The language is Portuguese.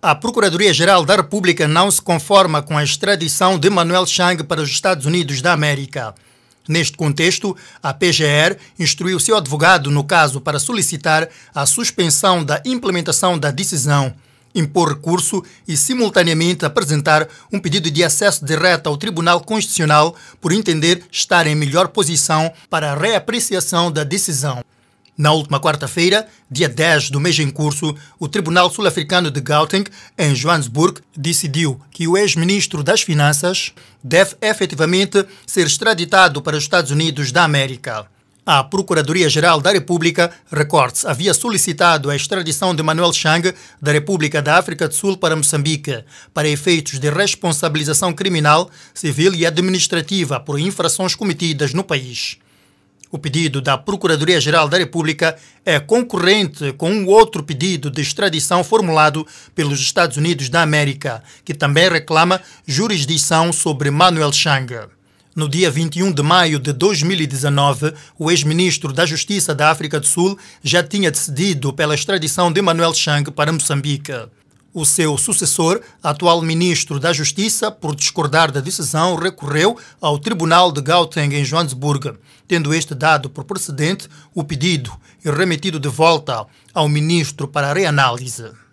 A Procuradoria-Geral da República não se conforma com a extradição de Manuel Chang para os Estados Unidos da América. Neste contexto, a PGR instruiu seu advogado no caso para solicitar a suspensão da implementação da decisão, impor recurso e, simultaneamente, apresentar um pedido de acesso direto ao Tribunal Constitucional por entender estar em melhor posição para a reapreciação da decisão. Na última quarta-feira, dia 10 do mês em curso, o Tribunal Sul-Africano de Gauteng, em Johannesburg, decidiu que o ex-ministro das Finanças deve efetivamente ser extraditado para os Estados Unidos da América. A Procuradoria-Geral da República, Records, havia solicitado a extradição de Manuel Chang da República da África do Sul para Moçambique, para efeitos de responsabilização criminal, civil e administrativa por infrações cometidas no país. O pedido da Procuradoria-Geral da República é concorrente com um outro pedido de extradição formulado pelos Estados Unidos da América, que também reclama jurisdição sobre Manuel Chang. No dia 21 de maio de 2019, o ex-ministro da Justiça da África do Sul já tinha decidido pela extradição de Manuel Chang para Moçambique. O seu sucessor, atual ministro da Justiça, por discordar da decisão, recorreu ao Tribunal de Gauteng em Joanesburgo, tendo este dado por precedente o pedido e é remetido de volta ao ministro para reanálise.